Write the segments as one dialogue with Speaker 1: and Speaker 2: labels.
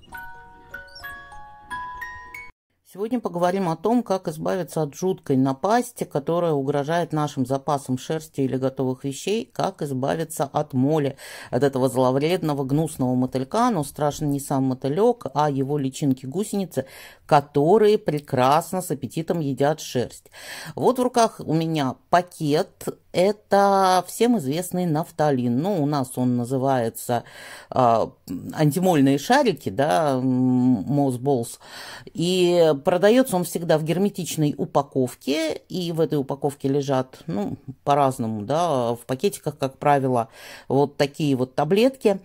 Speaker 1: Thank you. Сегодня поговорим о том, как избавиться от жуткой напасти, которая угрожает нашим запасам шерсти или готовых вещей, как избавиться от моли, от этого зловредного гнусного мотылька, но страшно не сам мотылек, а его личинки-гусеницы, которые прекрасно с аппетитом едят шерсть. Вот в руках у меня пакет, это всем известный нафталин. Ну, у нас он называется э, антимольные шарики, да, мозболс. И Продается он всегда в герметичной упаковке, и в этой упаковке лежат, ну, по-разному, да, в пакетиках, как правило, вот такие вот таблетки.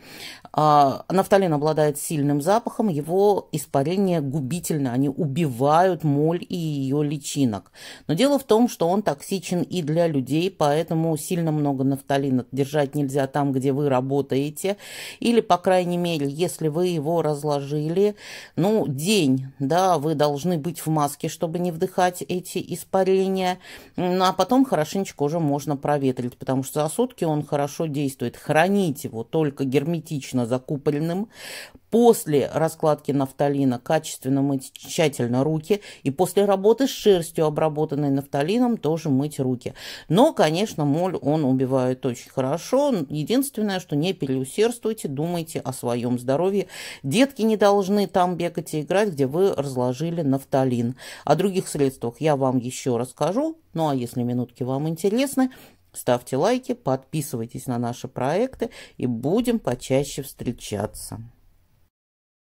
Speaker 1: А, нафталин обладает сильным запахом, его испарение губительно, они убивают моль и ее личинок. Но дело в том, что он токсичен и для людей, поэтому сильно много нафталина держать нельзя там, где вы работаете, или, по крайней мере, если вы его разложили, ну, день, да, вы должны должны быть в маске, чтобы не вдыхать эти испарения. Ну, а потом хорошенечко уже можно проветрить, потому что за сутки он хорошо действует. Храните его только герметично закупоренным, После раскладки нафталина качественно мыть тщательно руки. И после работы с шерстью, обработанной нафталином, тоже мыть руки. Но, конечно, моль он убивает очень хорошо. Единственное, что не переусердствуйте, думайте о своем здоровье. Детки не должны там бегать и играть, где вы разложили нафталин. О других средствах я вам еще расскажу. Ну а если минутки вам интересны, ставьте лайки, подписывайтесь на наши проекты и будем почаще встречаться.